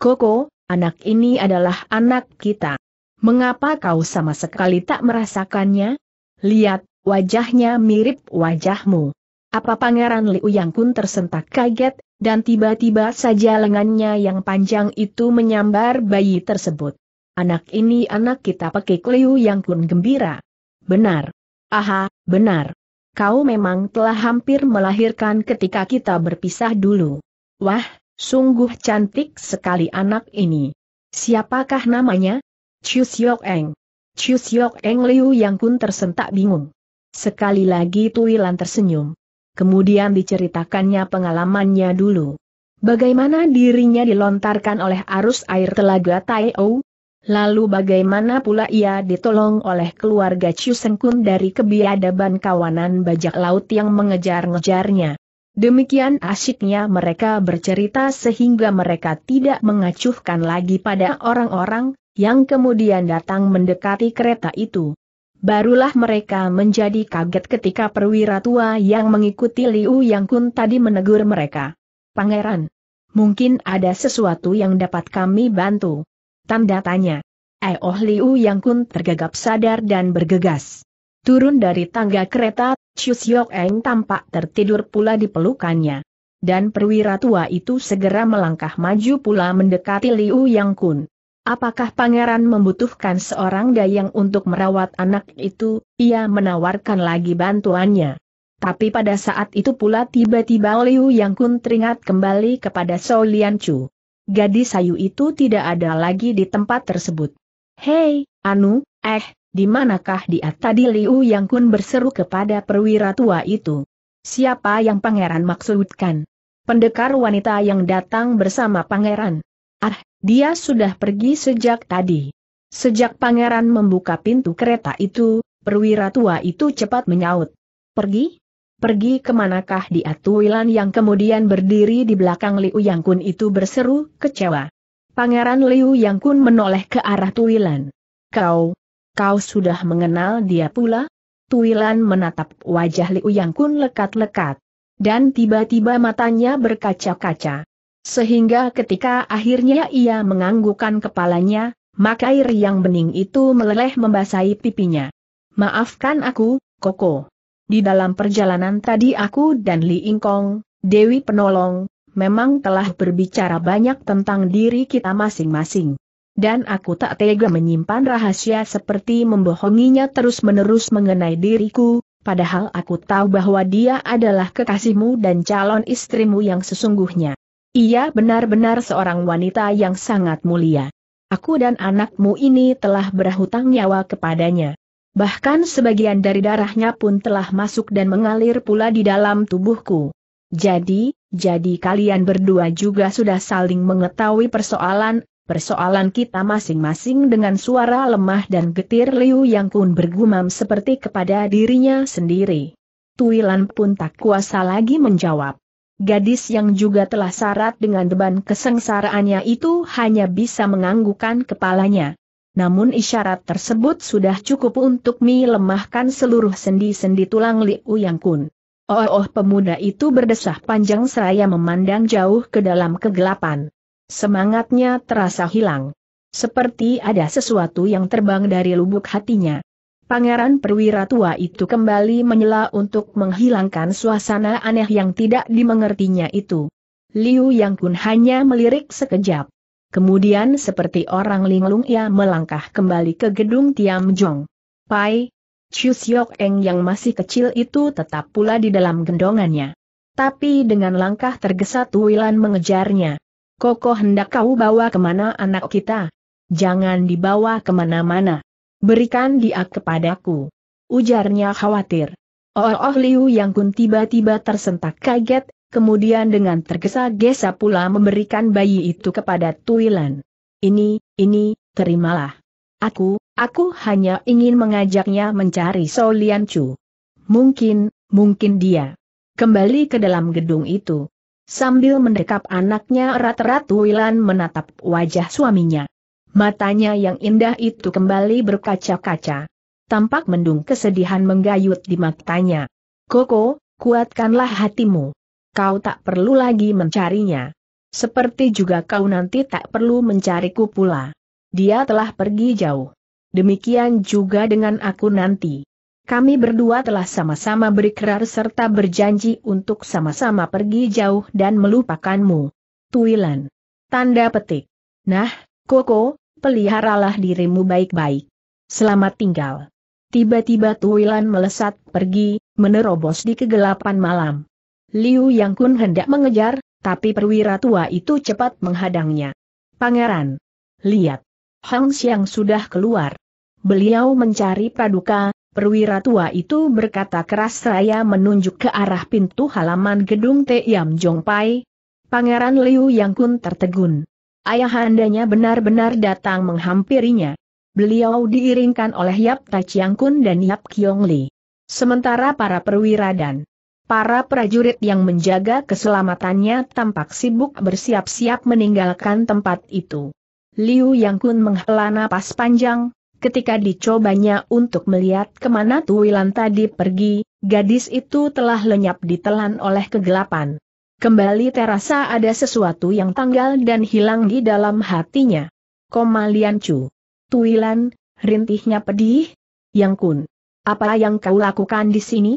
Koko, anak ini adalah anak kita. Mengapa kau sama sekali tak merasakannya? Lihat, Wajahnya mirip wajahmu. Apa Pangeran Liu Yang Kun tersentak kaget, dan tiba-tiba saja lengannya yang panjang itu menyambar bayi tersebut. Anak ini anak kita pekik Liu Yang Kun gembira. Benar. Aha, benar. Kau memang telah hampir melahirkan ketika kita berpisah dulu. Wah, sungguh cantik sekali anak ini. Siapakah namanya? Chu Xiok Eng. Chu Eng Liu Yang Kun tersentak bingung. Sekali lagi Tuilan tersenyum. Kemudian diceritakannya pengalamannya dulu. Bagaimana dirinya dilontarkan oleh arus air telaga Taiou? Lalu bagaimana pula ia ditolong oleh keluarga Chusengkun dari kebiadaban kawanan bajak laut yang mengejar-ngejarnya. Demikian asyiknya mereka bercerita sehingga mereka tidak mengacuhkan lagi pada orang-orang, yang kemudian datang mendekati kereta itu. Barulah mereka menjadi kaget ketika perwira tua yang mengikuti Liu Yang Kun tadi menegur mereka. Pangeran, mungkin ada sesuatu yang dapat kami bantu. Tanda tanya. Eh Oh Liu Yang Kun tergagap sadar dan bergegas. Turun dari tangga kereta, Chu Siok Eng tampak tertidur pula di pelukannya. Dan perwira tua itu segera melangkah maju pula mendekati Liu Yang Kun. Apakah pangeran membutuhkan seorang dayang untuk merawat anak itu, ia menawarkan lagi bantuannya. Tapi pada saat itu pula tiba-tiba Liu Yang Kun teringat kembali kepada So Lian Chu. Gadis sayu itu tidak ada lagi di tempat tersebut. Hei, Anu, eh, di manakah dia tadi Liu Yang Kun berseru kepada perwira tua itu. Siapa yang pangeran maksudkan? Pendekar wanita yang datang bersama pangeran. Ah, dia sudah pergi sejak tadi. Sejak pangeran membuka pintu kereta itu, perwira tua itu cepat menyaut. Pergi? Pergi kemanakah dia Tuilan yang kemudian berdiri di belakang Liu Yang Kun itu berseru, kecewa. Pangeran Liu Yang Kun menoleh ke arah Tuilan. Kau, kau sudah mengenal dia pula? Tuilan menatap wajah Liu Yang Kun lekat-lekat. Dan tiba-tiba matanya berkaca-kaca. Sehingga ketika akhirnya ia menganggukkan kepalanya, maka air yang bening itu meleleh membasahi pipinya. Maafkan aku, Koko. Di dalam perjalanan tadi aku dan Li Ingkong, Dewi Penolong, memang telah berbicara banyak tentang diri kita masing-masing. Dan aku tak tega menyimpan rahasia seperti membohonginya terus-menerus mengenai diriku, padahal aku tahu bahwa dia adalah kekasihmu dan calon istrimu yang sesungguhnya. Ia benar-benar seorang wanita yang sangat mulia. Aku dan anakmu ini telah berhutang nyawa kepadanya. Bahkan sebagian dari darahnya pun telah masuk dan mengalir pula di dalam tubuhku. Jadi, jadi kalian berdua juga sudah saling mengetahui persoalan, persoalan kita masing-masing dengan suara lemah dan getir Liu Yang Kun bergumam seperti kepada dirinya sendiri. Tuilan pun tak kuasa lagi menjawab. Gadis yang juga telah sarat dengan beban kesengsaraannya itu hanya bisa menganggukkan kepalanya. Namun isyarat tersebut sudah cukup untuk melemahkan seluruh sendi-sendi tulang Liu Yang Kun. Oh, oh pemuda itu berdesah panjang seraya memandang jauh ke dalam kegelapan. Semangatnya terasa hilang. Seperti ada sesuatu yang terbang dari lubuk hatinya. Pangeran perwira tua itu kembali menyela untuk menghilangkan suasana aneh yang tidak dimengertinya itu. Liu Yang Kun hanya melirik sekejap. Kemudian seperti orang linglung ia melangkah kembali ke gedung Tiam Jong. Pai, Chiu Siok Eng yang masih kecil itu tetap pula di dalam gendongannya. Tapi dengan langkah tergesa Tuilan mengejarnya. Koko hendak kau bawa kemana anak kita? Jangan dibawa kemana-mana. Berikan dia kepadaku. Ujarnya khawatir. Oh, oh Liu Yang Kun tiba-tiba tersentak kaget, kemudian dengan tergesa-gesa pula memberikan bayi itu kepada Tuilan. Ini, ini, terimalah. Aku, aku hanya ingin mengajaknya mencari Lian Chu. Mungkin, mungkin dia. Kembali ke dalam gedung itu. Sambil mendekap anaknya erat-erat Tuilan menatap wajah suaminya matanya yang indah itu kembali berkaca-kaca. Tampak mendung kesedihan menggayut di matanya. Koko, kuatkanlah hatimu. Kau tak perlu lagi mencarinya. Seperti juga kau nanti tak perlu mencariku pula. Dia telah pergi jauh. Demikian juga dengan aku nanti. Kami berdua telah sama-sama berikrar serta berjanji untuk sama-sama pergi jauh dan melupakanmu. Tuilan. Tanda petik. Nah, Koko, peliharalah dirimu baik-baik. Selamat tinggal. Tiba-tiba Tuilan melesat pergi, menerobos di kegelapan malam. Liu Yang Kun hendak mengejar, tapi perwira tua itu cepat menghadangnya. Pangeran! Lihat! Hang Xiang sudah keluar. Beliau mencari Paduka. perwira tua itu berkata keras seraya menunjuk ke arah pintu halaman gedung Te Yam Jong Pai. Pangeran Liu Yang Kun tertegun ayahandanya benar-benar datang menghampirinya. Beliau diiringkan oleh Yap Tachiang Kun dan Yap Kiong Li. Sementara para perwira dan para prajurit yang menjaga keselamatannya tampak sibuk bersiap-siap meninggalkan tempat itu. Liu Yang Kun menghela napas panjang, ketika dicobanya untuk melihat kemana Tuwilan tadi pergi, gadis itu telah lenyap ditelan oleh kegelapan. Kembali terasa ada sesuatu yang tanggal dan hilang di dalam hatinya. Koma Lian Tuilan, rintihnya pedih. Yang kun. Apa yang kau lakukan di sini?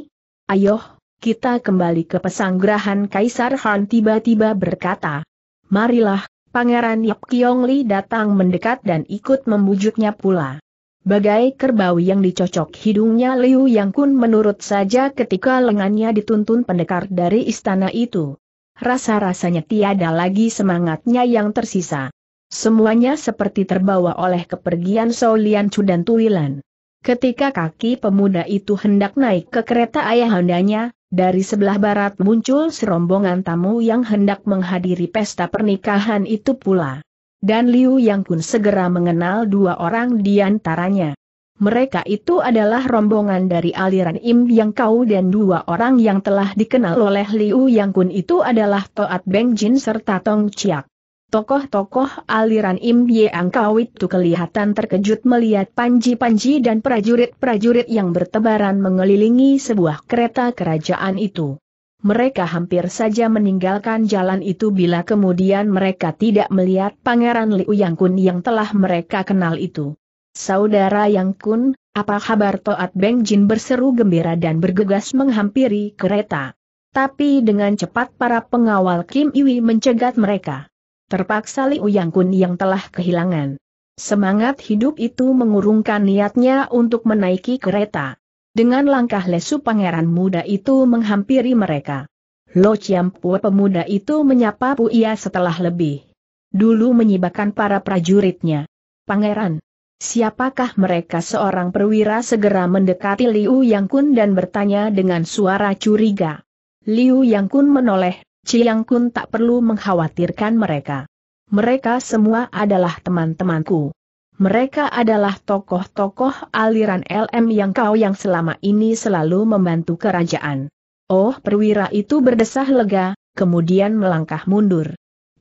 Ayo, kita kembali ke pesanggrahan Kaisar Han tiba-tiba berkata. Marilah, Pangeran Yap Kiong Li datang mendekat dan ikut membujuknya pula. Bagai kerbau yang dicocok hidungnya Liu Yang Kun menurut saja ketika lengannya dituntun pendekar dari istana itu rasa-rasanya tiada lagi semangatnya yang tersisa. Semuanya seperti terbawa oleh kepergian Solian Chu dan Tuilan. Ketika kaki pemuda itu hendak naik ke kereta ayahandanya, dari sebelah barat muncul serombongan tamu yang hendak menghadiri pesta pernikahan itu pula. Dan Liu Yang Kun segera mengenal dua orang di antaranya mereka itu adalah rombongan dari aliran Im Yang Kau dan dua orang yang telah dikenal oleh Liu Yang Kun itu adalah Toat Beng Jin serta Tong Chiak. Tokoh-tokoh aliran Im Yang Kau itu kelihatan terkejut melihat panji-panji dan prajurit-prajurit yang bertebaran mengelilingi sebuah kereta kerajaan itu. Mereka hampir saja meninggalkan jalan itu bila kemudian mereka tidak melihat Pangeran Liu Yang Kun yang telah mereka kenal itu. Saudara Yang Kun, apa kabar Toat Beng Jin berseru gembira dan bergegas menghampiri kereta. Tapi dengan cepat para pengawal Kim Iwi mencegat mereka. Terpaksa Liu Yang Kun yang telah kehilangan. Semangat hidup itu mengurungkan niatnya untuk menaiki kereta. Dengan langkah lesu pangeran muda itu menghampiri mereka. Lo Chiampua pemuda itu menyapa Puia setelah lebih. Dulu menyibakkan para prajuritnya. Pangeran, Siapakah mereka seorang perwira segera mendekati Liu Yang Kun dan bertanya dengan suara curiga. Liu Yang Kun menoleh, Chiang Kun tak perlu mengkhawatirkan mereka. Mereka semua adalah teman-temanku. Mereka adalah tokoh-tokoh aliran LM yang kau yang selama ini selalu membantu kerajaan. Oh perwira itu berdesah lega, kemudian melangkah mundur.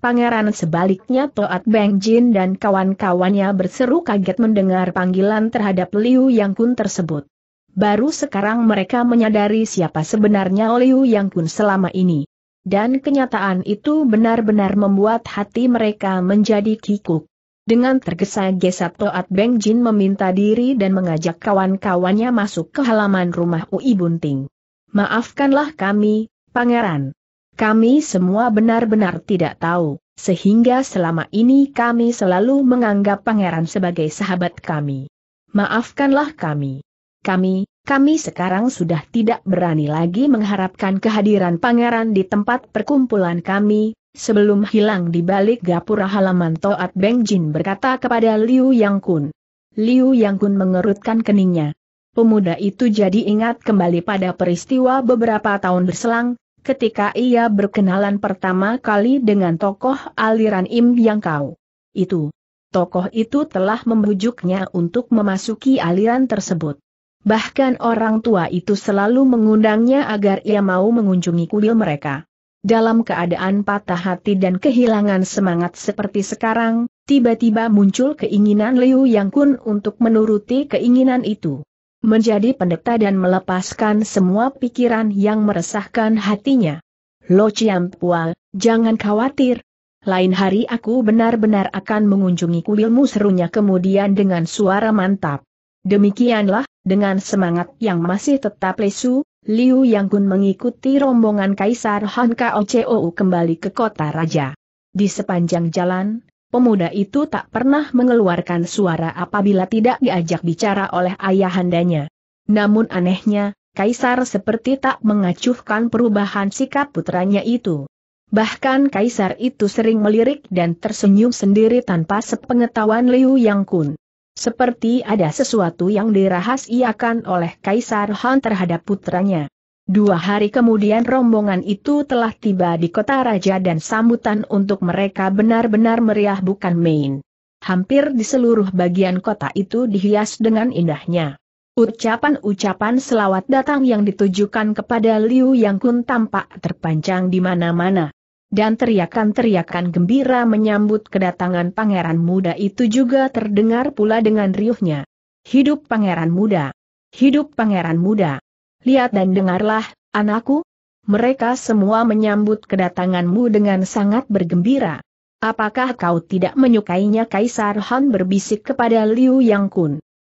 Pangeran sebaliknya Toat Beng Jin dan kawan-kawannya berseru kaget mendengar panggilan terhadap Liu Yang Kun tersebut. Baru sekarang mereka menyadari siapa sebenarnya Liu Yang Kun selama ini. Dan kenyataan itu benar-benar membuat hati mereka menjadi kikuk. Dengan tergesa-gesa Toat Beng Jin meminta diri dan mengajak kawan-kawannya masuk ke halaman rumah Ui Bunting. Maafkanlah kami, Pangeran. Kami semua benar-benar tidak tahu, sehingga selama ini kami selalu menganggap pangeran sebagai sahabat kami. Maafkanlah kami. Kami, kami sekarang sudah tidak berani lagi mengharapkan kehadiran pangeran di tempat perkumpulan kami, sebelum hilang di balik gapura halaman Toat Beng Jin berkata kepada Liu Yang Kun. Liu Yang Kun mengerutkan keningnya. Pemuda itu jadi ingat kembali pada peristiwa beberapa tahun berselang, ketika ia berkenalan pertama kali dengan tokoh aliran Im yang kau. Itu. Tokoh itu telah membujuknya untuk memasuki aliran tersebut. Bahkan orang tua itu selalu mengundangnya agar ia mau mengunjungi kuil mereka. Dalam keadaan patah hati dan kehilangan semangat seperti sekarang, tiba-tiba muncul keinginan Liu Yang Kun untuk menuruti keinginan itu menjadi pendeta dan melepaskan semua pikiran yang meresahkan hatinya. Lo Ciampua, jangan khawatir. Lain hari aku benar-benar akan mengunjungi kuilmu serunya kemudian dengan suara mantap. Demikianlah, dengan semangat yang masih tetap lesu, Liu Yang Gun mengikuti rombongan Kaisar Han Kao Chou kembali ke kota raja. Di sepanjang jalan, pemuda itu tak pernah mengeluarkan suara apabila tidak diajak bicara oleh ayahandanya. Namun anehnya, Kaisar seperti tak mengacuhkan perubahan sikap putranya itu. Bahkan Kaisar itu sering melirik dan tersenyum sendiri tanpa sepengetahuan Liu Yang Kun. Seperti ada sesuatu yang dirahasiakan oleh Kaisar Han terhadap putranya. Dua hari kemudian rombongan itu telah tiba di kota raja dan sambutan untuk mereka benar-benar meriah bukan main. Hampir di seluruh bagian kota itu dihias dengan indahnya. Ucapan-ucapan selawat datang yang ditujukan kepada Liu Yang Kun tampak terpanjang di mana-mana. Dan teriakan-teriakan gembira menyambut kedatangan pangeran muda itu juga terdengar pula dengan riuhnya. Hidup pangeran muda! Hidup pangeran muda! lihat dan dengarlah, anakku. Mereka semua menyambut kedatanganmu dengan sangat bergembira. Apakah kau tidak menyukainya Kaisar Han berbisik kepada Liu Yang Kun?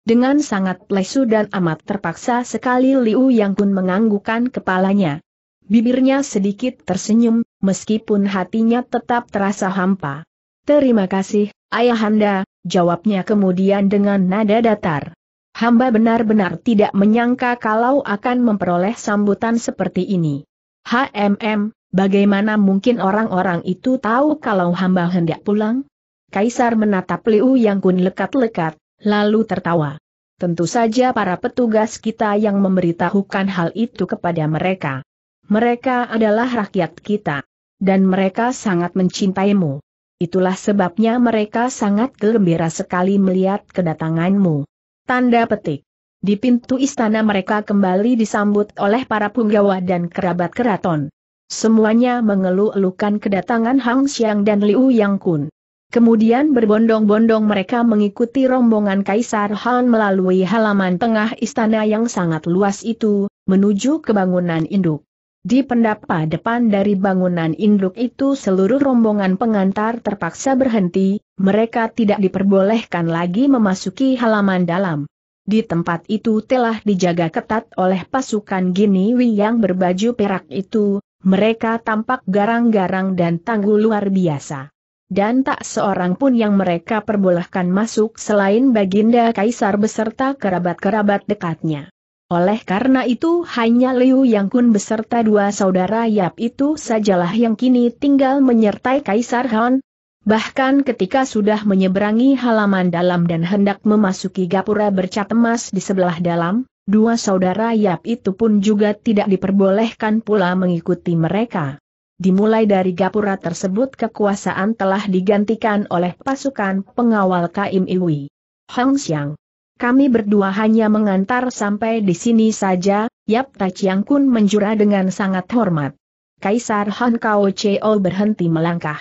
Dengan sangat lesu dan amat terpaksa sekali Liu Yang Kun menganggukkan kepalanya. Bibirnya sedikit tersenyum, meskipun hatinya tetap terasa hampa. Terima kasih, Ayahanda, jawabnya kemudian dengan nada datar hamba benar-benar tidak menyangka kalau akan memperoleh sambutan seperti ini. HMM, bagaimana mungkin orang-orang itu tahu kalau hamba hendak pulang? Kaisar menatap Liu Yang Kun lekat-lekat, lalu tertawa. Tentu saja para petugas kita yang memberitahukan hal itu kepada mereka. Mereka adalah rakyat kita. Dan mereka sangat mencintaimu. Itulah sebabnya mereka sangat gembira sekali melihat kedatanganmu. Tanda petik. Di pintu istana mereka kembali disambut oleh para punggawa dan kerabat keraton. Semuanya mengeluh-elukan kedatangan Hang Xiang dan Liu Yang Kun. Kemudian berbondong-bondong mereka mengikuti rombongan Kaisar Han melalui halaman tengah istana yang sangat luas itu, menuju ke bangunan induk. Di pendapa depan dari bangunan induk itu seluruh rombongan pengantar terpaksa berhenti, mereka tidak diperbolehkan lagi memasuki halaman dalam. Di tempat itu telah dijaga ketat oleh pasukan Giniwi yang berbaju perak itu, mereka tampak garang-garang dan tangguh luar biasa. Dan tak seorang pun yang mereka perbolehkan masuk selain Baginda Kaisar beserta kerabat-kerabat dekatnya. Oleh karena itu hanya Liu Yang Kun beserta dua saudara Yap itu sajalah yang kini tinggal menyertai Kaisar Han. Bahkan ketika sudah menyeberangi halaman dalam dan hendak memasuki gapura bercat emas di sebelah dalam, dua saudara Yap itu pun juga tidak diperbolehkan pula mengikuti mereka. Dimulai dari gapura tersebut kekuasaan telah digantikan oleh pasukan pengawal Kaim Iwi. Hong Xiang kami berdua hanya mengantar sampai di sini saja, Yap Tachiang Kun menjura dengan sangat hormat. Kaisar Han Kao Cheo berhenti melangkah.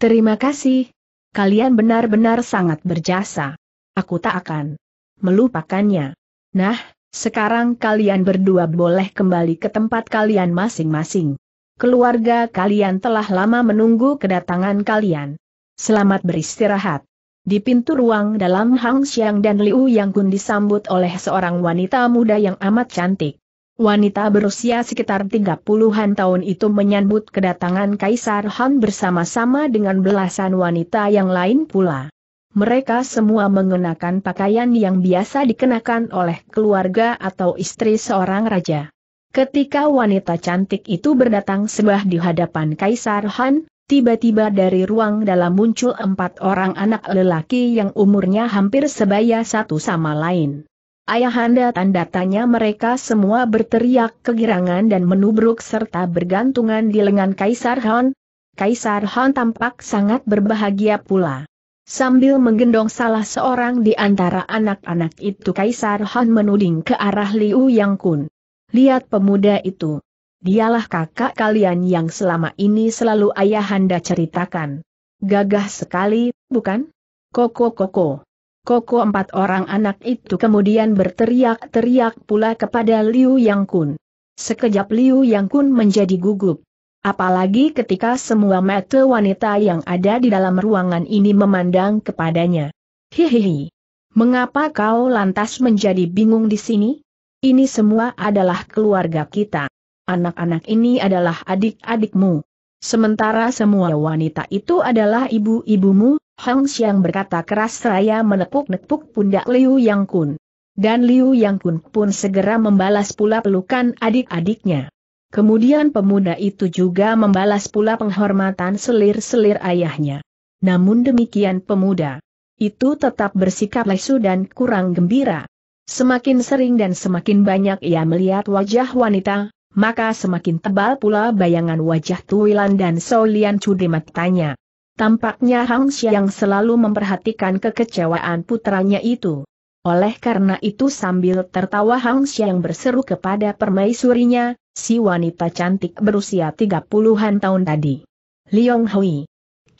Terima kasih. Kalian benar-benar sangat berjasa. Aku tak akan melupakannya. Nah, sekarang kalian berdua boleh kembali ke tempat kalian masing-masing. Keluarga kalian telah lama menunggu kedatangan kalian. Selamat beristirahat. Di pintu ruang dalam Hang Xiang dan Liu Yang Kun disambut oleh seorang wanita muda yang amat cantik. Wanita berusia sekitar 30-an tahun itu menyambut kedatangan Kaisar Han bersama-sama dengan belasan wanita yang lain pula. Mereka semua mengenakan pakaian yang biasa dikenakan oleh keluarga atau istri seorang raja. Ketika wanita cantik itu berdatang sebah di hadapan Kaisar Han, Tiba-tiba dari ruang dalam muncul empat orang anak lelaki yang umurnya hampir sebaya satu sama lain. Ayahanda tanda tanya mereka semua berteriak kegirangan dan menubruk serta bergantungan di lengan Kaisar Han. Kaisar Han tampak sangat berbahagia pula. Sambil menggendong salah seorang di antara anak-anak itu Kaisar Han menuding ke arah Liu Yang Kun. Lihat pemuda itu. Dialah kakak kalian yang selama ini selalu ayahanda ceritakan. Gagah sekali, bukan? Koko koko. Koko empat orang anak itu kemudian berteriak-teriak pula kepada Liu Yang Kun. Sekejap Liu Yang Kun menjadi gugup. Apalagi ketika semua mata wanita yang ada di dalam ruangan ini memandang kepadanya. Hihihi. Mengapa kau lantas menjadi bingung di sini? Ini semua adalah keluarga kita anak-anak ini adalah adik-adikmu. Sementara semua wanita itu adalah ibu-ibumu, Hang Xiang berkata keras raya menepuk-nepuk pundak Liu Yang Kun. Dan Liu Yang Kun pun segera membalas pula pelukan adik-adiknya. Kemudian pemuda itu juga membalas pula penghormatan selir-selir ayahnya. Namun demikian pemuda itu tetap bersikap lesu dan kurang gembira. Semakin sering dan semakin banyak ia melihat wajah wanita, maka semakin tebal pula bayangan wajah Tuilan dan Solian Chu di matanya. Tampaknya Hang yang selalu memperhatikan kekecewaan putranya itu. Oleh karena itu sambil tertawa Hang Xiang berseru kepada permaisurinya, si wanita cantik berusia 30-an tahun tadi. Liong Hui.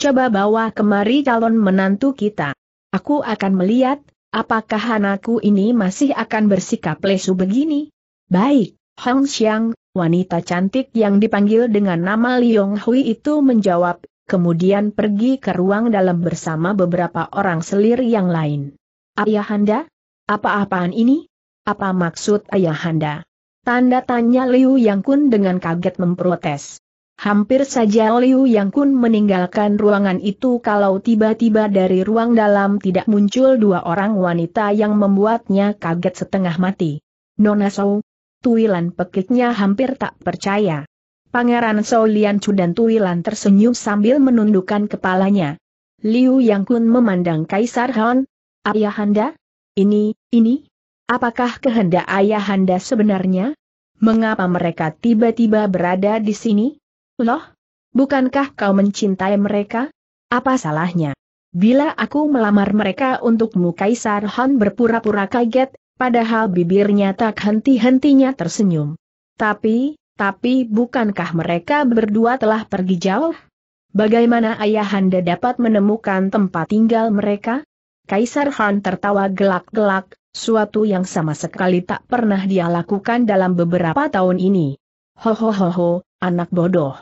Coba bawa kemari calon menantu kita. Aku akan melihat, apakah anakku ini masih akan bersikap lesu begini? Baik, Hang Xiang, Wanita cantik yang dipanggil dengan nama Liong Hui itu menjawab, kemudian pergi ke ruang dalam bersama beberapa orang selir yang lain. Ayahanda? Apa-apaan ini? Apa maksud ayahanda? Tanda tanya Liu Yang Kun dengan kaget memprotes. Hampir saja Liu Yang Kun meninggalkan ruangan itu kalau tiba-tiba dari ruang dalam tidak muncul dua orang wanita yang membuatnya kaget setengah mati. Nona Sou, Tuilan pekiknya hampir tak percaya. Pangeran Solian Chu dan Tuilan tersenyum sambil menundukkan kepalanya. Liu Yang Kun memandang Kaisar Han. Ayahanda? Ini, ini? Apakah kehendak ayahanda sebenarnya? Mengapa mereka tiba-tiba berada di sini? Loh? Bukankah kau mencintai mereka? Apa salahnya? Bila aku melamar mereka untukmu Kaisar Han berpura-pura kaget, padahal bibirnya tak henti-hentinya tersenyum. Tapi, tapi bukankah mereka berdua telah pergi jauh? Bagaimana ayahanda dapat menemukan tempat tinggal mereka? Kaisar Han tertawa gelak-gelak, suatu yang sama sekali tak pernah dia lakukan dalam beberapa tahun ini. Ho ho ho, anak bodoh.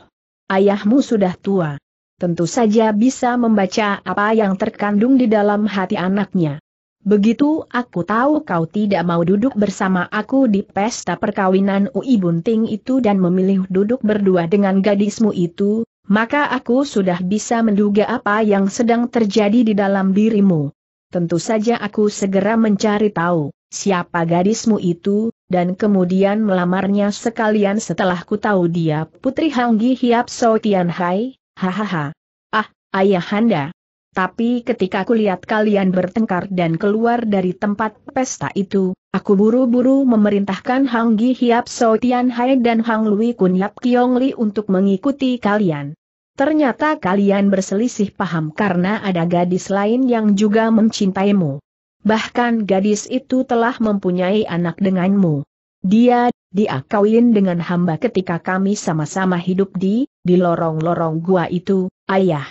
Ayahmu sudah tua. Tentu saja bisa membaca apa yang terkandung di dalam hati anaknya. Begitu aku tahu kau tidak mau duduk bersama aku di pesta perkawinan Ui Bunting itu dan memilih duduk berdua dengan gadismu itu, maka aku sudah bisa menduga apa yang sedang terjadi di dalam dirimu. Tentu saja aku segera mencari tahu siapa gadismu itu, dan kemudian melamarnya sekalian setelah ku tahu dia Putri Hanggi Hiap So Tian Hai, hahaha. Ah, ayahanda, tapi ketika kulihat kalian bertengkar dan keluar dari tempat pesta itu, aku buru-buru memerintahkan Hang Gi Hiap So Tian Hai dan Hang Lui Kun Yap Kiong Li untuk mengikuti kalian. Ternyata kalian berselisih paham karena ada gadis lain yang juga mencintaimu. Bahkan gadis itu telah mempunyai anak denganmu. Dia, diakauin dengan hamba ketika kami sama-sama hidup di, di lorong-lorong gua itu, ayah.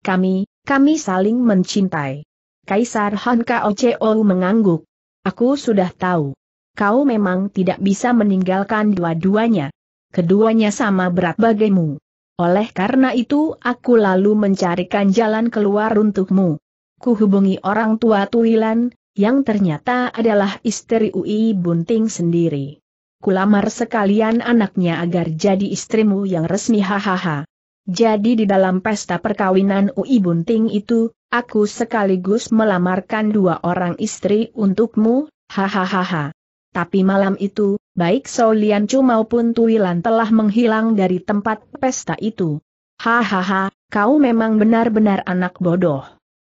Kami, kami saling mencintai. Kaisar Han Kao mengangguk. Aku sudah tahu. Kau memang tidak bisa meninggalkan dua-duanya. Keduanya sama berat bagimu. Oleh karena itu aku lalu mencarikan jalan keluar untukmu. Kuhubungi orang tua Tuilan, yang ternyata adalah istri Ui Bunting sendiri. Kulamar sekalian anaknya agar jadi istrimu yang resmi hahaha. Jadi di dalam pesta perkawinan Ui Bunting itu, aku sekaligus melamarkan dua orang istri untukmu, hahaha. Tapi malam itu, baik Chu maupun Tuilan telah menghilang dari tempat pesta itu. Hahaha, kau memang benar-benar anak bodoh.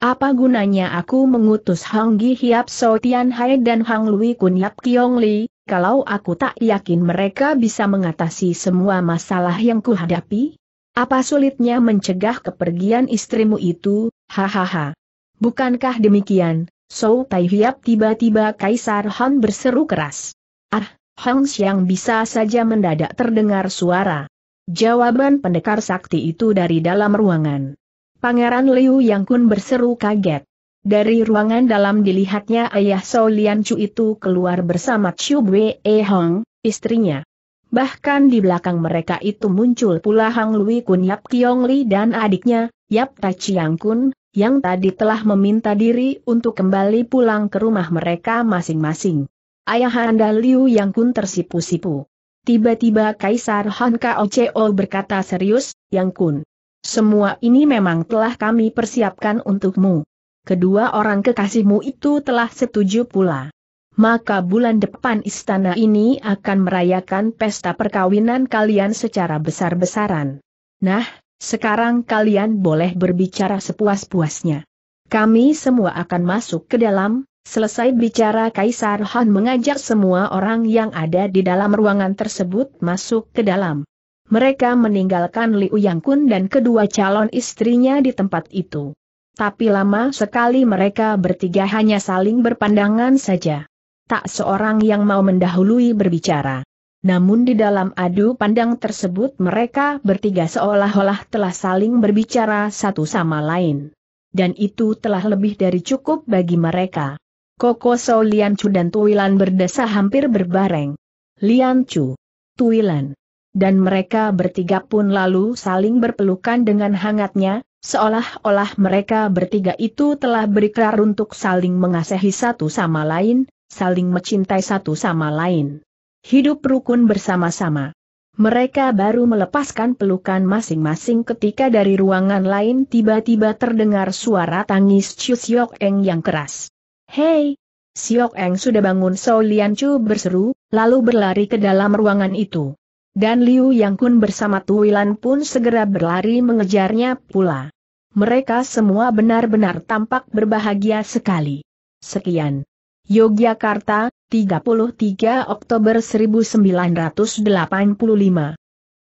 Apa gunanya aku mengutus Hang Gi Hiap So Tian Hai dan Hang Lui Kun Yap Kiong Li, kalau aku tak yakin mereka bisa mengatasi semua masalah yang kuhadapi? Apa sulitnya mencegah kepergian istrimu itu, hahaha. Bukankah demikian, So Tai Hiap tiba-tiba Kaisar Han berseru keras. Ah, Hong Xiang bisa saja mendadak terdengar suara. Jawaban pendekar sakti itu dari dalam ruangan. Pangeran Liu Yang Kun berseru kaget. Dari ruangan dalam dilihatnya ayah Sou Lian Chu itu keluar bersama Chu Wei e Hong, istrinya. Bahkan di belakang mereka itu muncul pula Hang Lui Kun Yap Kiong Li dan adiknya, Yap Ta Chiang Kun, yang tadi telah meminta diri untuk kembali pulang ke rumah mereka masing-masing. Ayahanda Liu Yang Kun tersipu-sipu. Tiba-tiba Kaisar Han Kao berkata serius, Yang Kun. Semua ini memang telah kami persiapkan untukmu. Kedua orang kekasihmu itu telah setuju pula maka bulan depan istana ini akan merayakan pesta perkawinan kalian secara besar-besaran. Nah, sekarang kalian boleh berbicara sepuas-puasnya. Kami semua akan masuk ke dalam, selesai bicara Kaisar Han mengajak semua orang yang ada di dalam ruangan tersebut masuk ke dalam. Mereka meninggalkan Liu Yang dan kedua calon istrinya di tempat itu. Tapi lama sekali mereka bertiga hanya saling berpandangan saja tak seorang yang mau mendahului berbicara. Namun di dalam adu pandang tersebut mereka bertiga seolah-olah telah saling berbicara satu sama lain. Dan itu telah lebih dari cukup bagi mereka. Koko So Lian Chu dan Tuilan berdesa hampir berbareng. Lian Chu, Tuilan. Dan mereka bertiga pun lalu saling berpelukan dengan hangatnya, seolah-olah mereka bertiga itu telah berikrar untuk saling mengasihi satu sama lain, saling mencintai satu sama lain. Hidup rukun bersama-sama. Mereka baru melepaskan pelukan masing-masing ketika dari ruangan lain tiba-tiba terdengar suara tangis Chu Siok Eng yang keras. Hei! Siok Eng sudah bangun So Lian Chu berseru, lalu berlari ke dalam ruangan itu. Dan Liu Yang Kun bersama Tuilan pun segera berlari mengejarnya pula. Mereka semua benar-benar tampak berbahagia sekali. Sekian. Yogyakarta, 33 Oktober 1985